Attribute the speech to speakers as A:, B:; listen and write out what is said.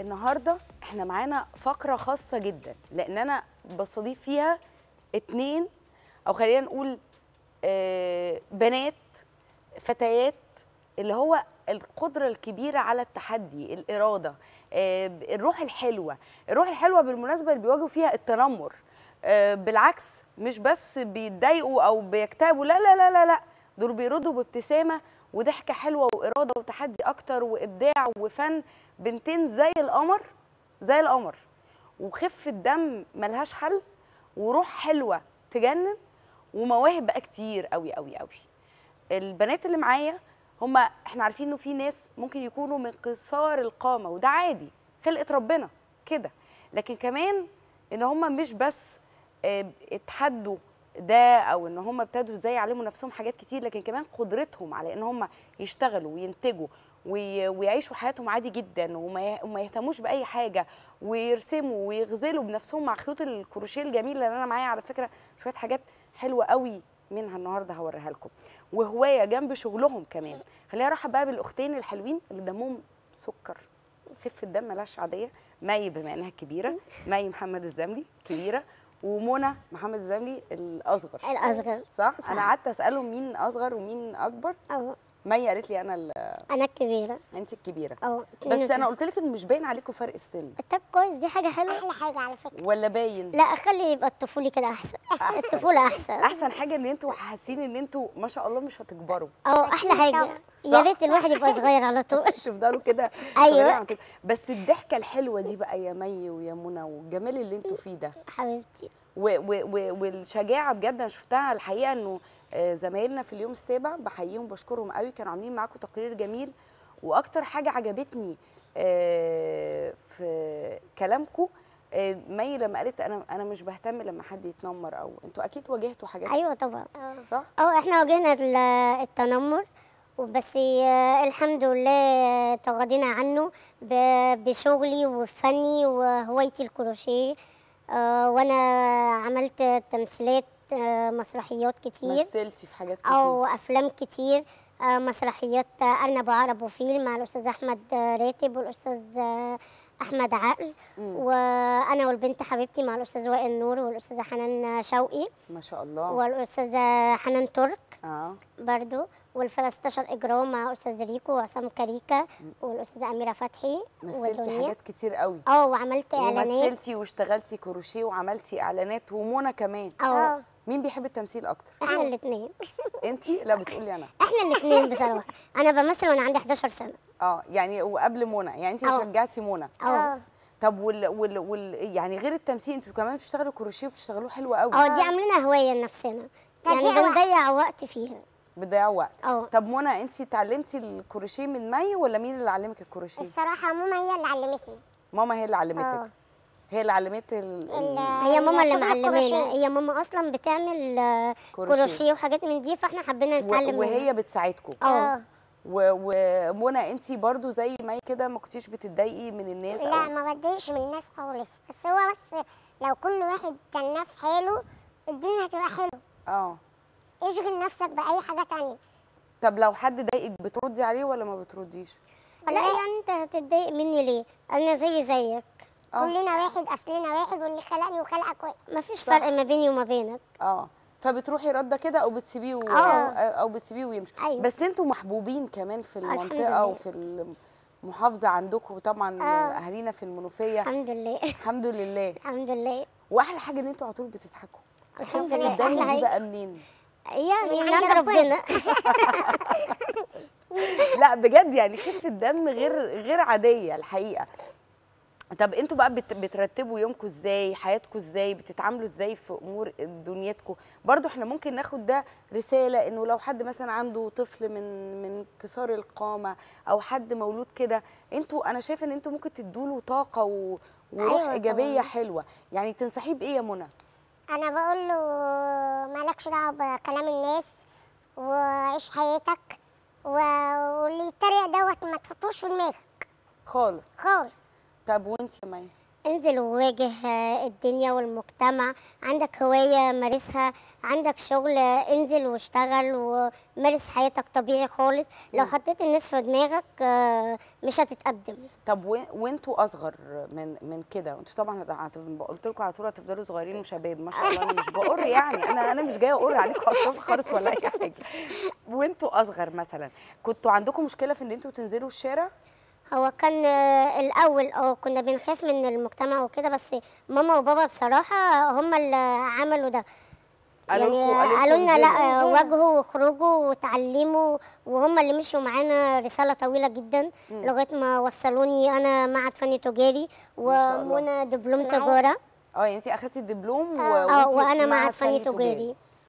A: النهارده احنا معانا فقره خاصه جدا لان انا بستضيف فيها اتنين او خلينا نقول آه، بنات فتيات اللي هو القدرة الكبيرة على التحدي الإرادة آه، الروح الحلوة الروح الحلوة بالمناسبة اللي بيواجهوا فيها التنمر آه، بالعكس مش بس بيتضايقوا أو بيكتئبوا لا لا لا لا لا دول بيردوا بابتسامة وضحكة حلوة وإرادة وتحدي أكتر وإبداع وفن بنتين زي القمر زي القمر وخفه دم ملهاش حل وروح حلوه تجنن ومواهب بقى كتير قوي قوي قوي البنات اللي معايا هما احنا عارفين انه في ناس ممكن يكونوا من قصار القامه وده عادي خلقه ربنا كده لكن كمان ان هما مش بس آه، اتحدوا ده او ان هم ابتدوا ازاي يعلموا نفسهم حاجات كتير لكن كمان قدرتهم على ان هم يشتغلوا وينتجوا ويعيشوا حياتهم عادي جدا وما يهتموش باي حاجه ويرسموا ويغزلوا بنفسهم مع خيوط الكروشيه الجميله اللي انا معايا على فكره شويه حاجات حلوه قوي منها النهارده هوريها لكم وهوايه جنب شغلهم كمان خلينا ارحب بقى بالاختين الحلوين اللي دمهم سكر خفه الدم ملهاش عاديه مي بما انها كبيره مي محمد الزملي كبيره ومنى محمد الزملي الاصغر الاصغر صح, صح. انا قعدت اسالهم مين اصغر ومين اكبر أوه.
B: مي قالت لي انا ال... انا الكبيره انت الكبيره اه بس انا قلت
A: لك ان مش باين عليكم فرق السن طب
B: كويس دي حاجه حلوه احلى حاجه على فكره ولا باين لا خلي يبقى الطفولي كده احسن,
A: أحسن. الطفوله احسن احسن حاجه ان انتوا حاسين ان انتوا ما شاء الله مش هتكبروا اه احلى حاجه يا ريت الواحد يبقى صغير على طول تفضلوا كده ايوه بس الضحكه الحلوه دي بقى يا مي ويا منى والجمال اللي انتوا فيه ده حبيبتي والشجاعه بجد انا شفتها الحقيقه انه آه، زمايلنا في اليوم السابع بحييهم بشكرهم قوي كانوا عاملين معاكم تقرير جميل واكتر حاجه عجبتني آه، في كلامكم آه، مي لما قالت انا انا مش بهتم لما حد يتنمر او انتوا اكيد واجهتوا حاجات ايوه طبعا صح
B: اه احنا واجهنا التنمر وبس الحمد لله تغاضينا عنه بشغلي وفني وهوايتي الكروشيه آه، وانا عملت تمثيلات آه، مسرحيات كتير مثلتي في حاجات كتير او افلام كتير آه، مسرحيات ارنب بعرب وفيل مع الاستاذ احمد راتب والاستاذ احمد عقل مم. وانا والبنت حبيبتي مع الاستاذ وائل نور والاستاذه حنان شوقي
A: ما شاء الله
B: والاستاذه حنان ترك اه برضو والفلسطشر اجرام مع استاذ ريكو وعصام كريكا والاستاذه اميره فتحي مثلتي حاجات كتير قوي اه وعملت اعلانات ومثلتي
A: واشتغلتي كروشيه وعملتي اعلانات ومنى كمان آه. اه مين بيحب التمثيل اكتر احنا الاثنين انت لا بتقولي انا احنا الاثنين بصراحه انا بمثل وانا عندي 11 سنه اه يعني وقبل منى يعني انت آه. شجعتي منى آه. اه طب وال, وال, وال يعني غير التمثيل انتوا كمان بتشتغلوا كروشيه وبتشتغلوه حلو قوي اه دي عاملينها
B: هوايه لنفسنا يعني بنضيع وقت فيها
A: بتضيع وقت اه طب منى انت اتعلمتي الكروشيه من مي ولا مين اللي علمك الكروشيه
B: الصراحه ماما هي اللي علمتني ماما هي اللي علمتك أوه. هي اللي علمت ال... هي ماما اللي معلمانا هي ماما اصلا بتعمل كروشيه, كروشيه وحاجات من دي فاحنا حبينا نتعلم و... وهي بتساعدكم اه
A: ومنى و... انت برضو زي ما كده ما كنتيش بتتضايقي من الناس لا أو...
B: ما بتضايقش من الناس خالص بس هو بس لو كل واحد كان في حاله الدنيا هتبقى حلوه اه اشغل نفسك باي حاجه تانية طب لو
A: حد ضايقك بتردي عليه ولا ما بترديش لا يعني انت هتتضايق مني ليه انا زي زيك
B: أوه. كلنا واحد اصلنا واحد واللي خلقني وخلقك واحد مفيش صح. فرق ما بيني وما
A: بينك اه فبتروحي رده كده او بتسيبيه و... اه. او بتسيبيه ويمشي أيوه. بس انتوا محبوبين كمان في المنطقه وفي المحافظه عندكم طبعا اه. اهالينا في المنوفيه الحمد لله الحمد لله الحمد لله واحلى حاجه ان انتوا على طول بتضحكوا الحس اللي قدامنا دي بقى منين؟ يعني من عند ربنا لا بجد يعني خفه دم غير غير عاديه الحقيقه طب انتوا بقى بترتبوا يومكم ازاي حياتكم ازاي بتتعاملوا ازاي في امور دنيتكم برضو احنا ممكن ناخد ده رساله انه لو حد مثلا عنده طفل من من كسار القامه او حد مولود كده انتوا انا شايفه ان انتوا ممكن تدوا له طاقه وروح أيوة ايجابيه طبعا. حلوه يعني تنصحيه بايه يا منى
B: انا بقول له مالكش دعوه بكلام الناس وعيش حياتك واللي يتريق دوت ما تحطوش في دماغك خالص خالص طب وانت يا مي انزل وواجه آه، الدنيا والمجتمع عندك هواية مارسها عندك شغل انزل واشتغل ومارس حياتك طبيعي خالص لو حطيت الناس في دماغك آه، مش هتتقدم طب وانتوا اصغر
A: من من كده انتوا طبعا قلت لكم على طول هتفضلوا صغيرين وشباب ما شاء الله انا مش بقر يعني انا انا مش جايه اقر عليكم اصلا خالص ولا اي حاجه وانتوا اصغر مثلا
B: كنتوا عندكم مشكله في ان انتوا تنزلوا الشارع هو كان آه، الاول اه كنا بنخاف من المجتمع وكده بس ماما وبابا بصراحه هم اللي عملوا ده يعني قالوا لنا لا واجهوا وخرجوا وتعلموا وهم اللي مشوا معانا رساله طويله جدا لغايه ما وصلوني انا معهد فني تجاري ومنى دبلوم تجاره اه يعني انت اخدتي الدبلوم و... آه، وانا معهد فني تجاري,
A: تجاري.